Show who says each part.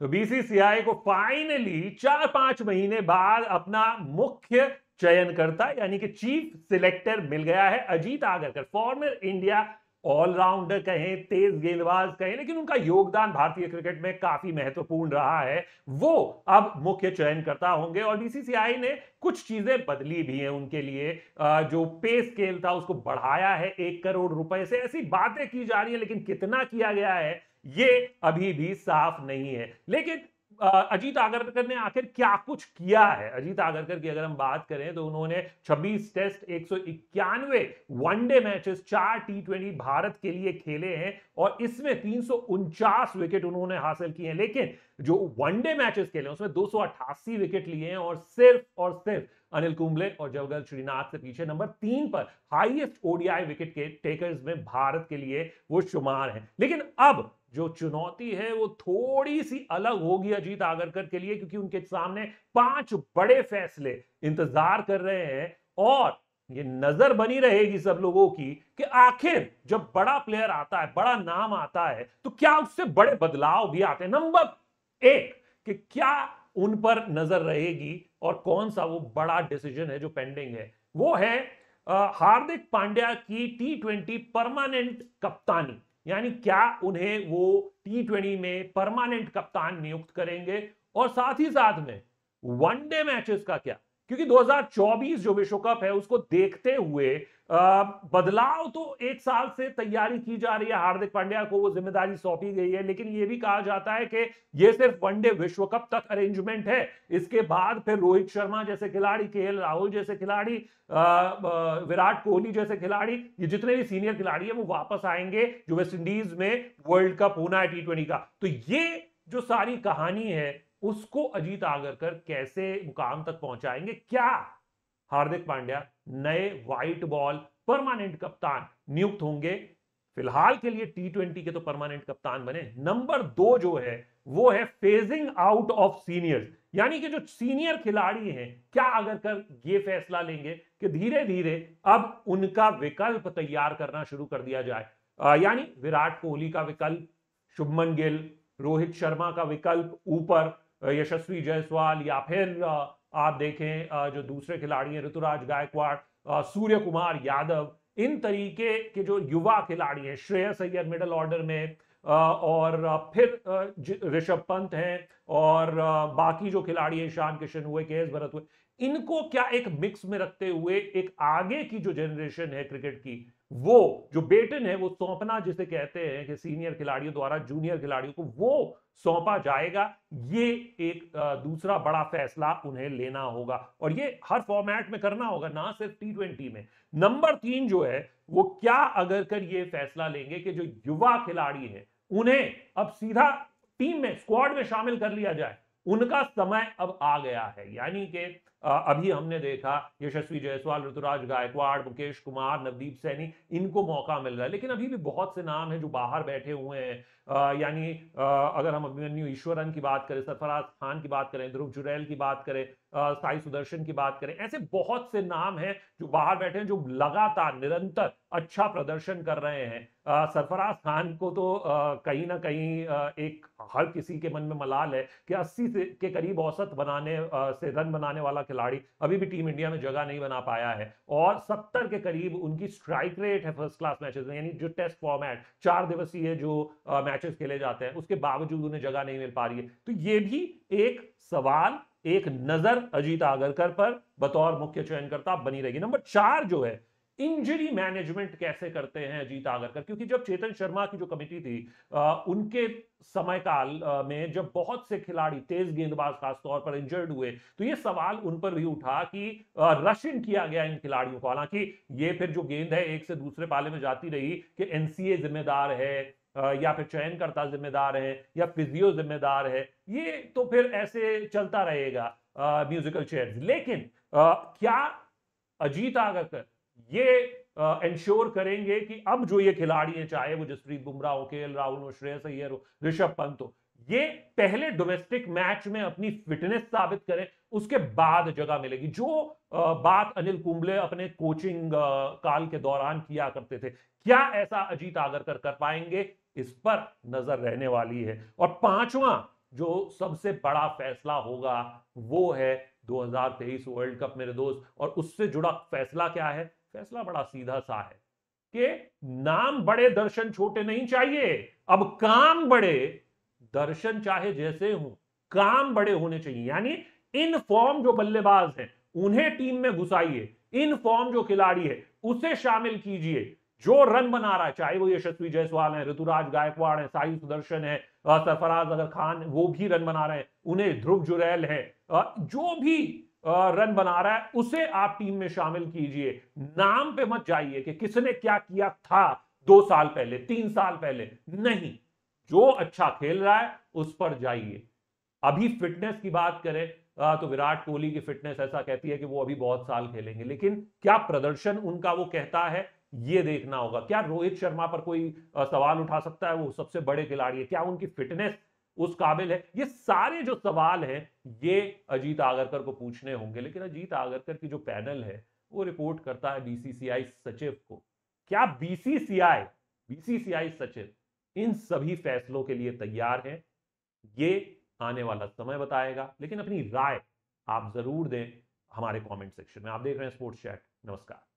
Speaker 1: तो बीसीसीआई को फाइनली चार पांच महीने बाद अपना मुख्य चयनकर्ता यानी कि चीफ सिलेक्टर मिल गया है Ajit Agarkar former India allrounder कहें तेज गेंदबाज कहें लेकिन उनका योगदान भारतीय क्रिकेट में काफी महत्वपूर्ण रहा है वो अब मुख्य चयनकर्ता होंगे और बीसीसीआई ने कुछ चीजें बदली भी हैं उनके लिए जो पे स्केल था उसको बढ़ाया है एक करोड़ रुपए से ऐसी बातें की जा रही है लेकिन कितना किया गया है ये अभी भी साफ नहीं है लेकिन अजीत आगरकर ने आखिर क्या कुछ किया है अजीत आगरकर की अगर हम बात करें तो उन्होंने 26 टेस्ट एक सौ इक्यानवे वनडे मैचेस चार टी ट्वेंटी भारत के लिए खेले हैं और इसमें तीन विकेट उन्होंने हासिल किए हैं लेकिन जो वनडे मैचेस खेले उसमें दो विकेट लिए हैं और सिर्फ और सिर्फ अनिल कुंबले और जवगल श्रीनाथ से पीछे नंबर तीन पर हाईएस्ट ओडीआई विकेट के टेकर्स में भारत के लिए वो शुमार हैं लेकिन अब जो चुनौती है वो थोड़ी सी अलग होगी अजीत आगरकर के लिए क्योंकि उनके सामने पांच बड़े फैसले इंतजार कर रहे हैं और ये नजर बनी रहेगी सब लोगों की कि आखिर जब बड़ा प्लेयर आता है बड़ा नाम आता है तो क्या उससे बड़े बदलाव भी आते हैं नंबर एक कि क्या उन पर नजर रहेगी और कौन सा वो बड़ा डिसीजन है जो पेंडिंग है वो है हार्दिक पांड्या की टी ट्वेंटी परमानेंट कप्तानी यानी क्या उन्हें वो टी ट्वेंटी में परमानेंट कप्तान नियुक्त करेंगे और साथ ही साथ में वनडे मैचेस का क्या क्योंकि 2024 जो विश्व कप है उसको देखते हुए बदलाव तो एक साल से तैयारी की जा रही है हार्दिक पांड्या को वो जिम्मेदारी सौंपी गई है लेकिन ये भी कहा जाता है कि ये सिर्फ वनडे विश्व कप तक अरेंजमेंट है इसके बाद फिर रोहित शर्मा जैसे खिलाड़ी के राहुल जैसे खिलाड़ी विराट कोहली जैसे खिलाड़ी ये जितने भी सीनियर खिलाड़ी है वो वापस आएंगे जो वेस्ट इंडीज में वर्ल्ड कप होना है टी का तो ये जो सारी कहानी है उसको अजीत आगरकर कैसे मुकाम तक पहुंचाएंगे क्या हार्दिक पांड्या नए व्हाइट बॉल परमानेंट कप्तान नियुक्त होंगे फिलहाल के लिए टी ट्वेंटी के तो परमानेंट कप्तान बने नंबर दो जो है वो है फेजिंग आउट ऑफ सीनियर्स यानी कि जो सीनियर खिलाड़ी हैं क्या अगर कर ये फैसला लेंगे कि धीरे धीरे अब उनका विकल्प तैयार करना शुरू कर दिया जाए यानी विराट कोहली का विकल्प शुभमन गिल रोहित शर्मा का विकल्प ऊपर यशस्वी जायसवाल या फिर आप देखें जो दूसरे खिलाड़ी हैं ऋतुराज गायकवाड़ सूर्य कुमार यादव इन तरीके के जो युवा खिलाड़ी हैं श्रेयस अय्यर मिडल ऑर्डर में और फिर ऋषभ पंत हैं और बाकी जो खिलाड़ी हैं ईशान किशन हुए के एस भरत हुए इनको क्या एक मिक्स में रखते हुए एक आगे की जो जनरेशन है क्रिकेट की वो जो बेटन है वो सौंपना जिसे कहते हैं कि सीनियर खिलाड़ियों द्वारा जूनियर खिलाड़ियों को वो सौंपा जाएगा ये एक दूसरा बड़ा फैसला उन्हें लेना होगा और ये हर फॉर्मेट में करना होगा ना सिर्फ टी ट्वेंटी में नंबर तीन जो है वो क्या अगर कर ये फैसला लेंगे कि जो युवा खिलाड़ी है उन्हें अब सीधा टीम में स्क्वाड में शामिल कर लिया जाए उनका समय अब आ गया है यानी कि अभी हमने देखा यशस्वी जायसवाल ऋतुराज गायकवाड़ मुकेश कुमार नवदीप सैनी इनको मौका मिल रहा है लेकिन अभी भी बहुत से नाम है जो बाहर बैठे हुए हैं यानी अगर हम अभिमन्यु ईश्वरन की बात करें सरफराज खान की बात करें ध्रुव जुरैल की बात करें साई सुदर्शन की बात करें ऐसे बहुत से नाम हैं जो बाहर बैठे हैं जो लगातार निरंतर अच्छा प्रदर्शन कर रहे हैं सरफराज खान को तो कहीं ना कहीं एक हर किसी के मन में मलाल है कि 80 से के करीब औसत बनाने से रन बनाने वाला खिलाड़ी अभी भी टीम इंडिया में जगह नहीं बना पाया है और सत्तर के करीब उनकी स्ट्राइक रेट है फर्स्ट क्लास मैचेस में यानी जो टेस्ट फॉर्मेट चार दिवसीय जो मैचेस खेले जाते हैं उसके बावजूद उन्हें जगह नहीं मिल पा रही है तो ये भी एक सवाल एक नजर अजीत आगरकर पर बतौर मुख्य चयनकर्ता बनी रहेगी नंबर चार जो है इंजरी मैनेजमेंट कैसे करते हैं अजीत आगरकर क्योंकि जब चेतन शर्मा की जो कमेटी थी आ, उनके समयकाल में जब बहुत से खिलाड़ी तेज गेंदबाज खासतौर पर इंजर्ड हुए तो ये सवाल उन पर भी उठा कि रश इन किया गया इन खिलाड़ियों को हालांकि ये फिर जो गेंद है एक से दूसरे पाले में जाती रही कि एनसीए जिम्मेदार है या फिर चयनकर्ता जिम्मेदार है या फिजियो जिम्मेदार है ये तो फिर ऐसे चलता रहेगा म्यूजिकल चेयर लेकिन आ, क्या अजीत आगरकर ये इंश्योर करेंगे कि अब जो ये खिलाड़ी हैं चाहे वो जसप्रीत बुमराह हो के एल राहुल हो श्रेयस अय्यर हो ऋषभ पंत हो ये पहले डोमेस्टिक मैच में अपनी फिटनेस साबित करें उसके बाद जगह मिलेगी जो बात अनिल कुंबले अपने कोचिंग काल के दौरान किया करते थे क्या ऐसा अजीत आगरकर कर पाएंगे इस पर नजर रहने वाली है और पांचवा जो सबसे बड़ा फैसला होगा वो है 2023 वर्ल्ड कप मेरे दोस्त और उससे जुड़ा फैसला क्या है फैसला बड़ा सीधा सा है कि नाम बड़े दर्शन छोटे नहीं चाहिए अब काम बड़े दर्शन चाहे जैसे हो काम बड़े होने चाहिए यानी इन फॉर्म जो बल्लेबाज हैं उन्हें टीम में घुसाइए इन फॉर्म जो खिलाड़ी है उसे शामिल कीजिए जो रन बना रहा है चाहे वो यशस्वी जायसवाल है ऋतुराज गायकवाड़ है साई सुदर्शन है सरफराज अगर खान वो भी रन बना रहे हैं उन्हें ध्रुव जुरैल है जो भी रन बना रहा है उसे आप टीम में शामिल कीजिए नाम पे मत जाइए कि किसने क्या किया था दो साल पहले तीन साल पहले नहीं जो अच्छा खेल रहा है उस पर जाइए अभी फिटनेस की बात करें तो विराट कोहली की फिटनेस ऐसा कहती है कि वो अभी बहुत साल खेलेंगे लेकिन क्या प्रदर्शन उनका वो कहता है ये देखना होगा क्या रोहित शर्मा पर कोई सवाल उठा सकता है वो सबसे बड़े खिलाड़ी है क्या उनकी फिटनेस उस काबिल है ये सारे जो सवाल हैं ये अजीत आगरकर को पूछने होंगे लेकिन अजीत आगरकर की जो पैनल है वो रिपोर्ट करता है बीसीसीआई सचिव को क्या बीसीसीआई बीसीसीआई सचिव इन सभी फैसलों के लिए तैयार है ये आने वाला समय बताएगा लेकिन अपनी राय आप जरूर दें हमारे कमेंट सेक्शन में आप देख रहे हैं स्पोर्ट्स चैट नमस्कार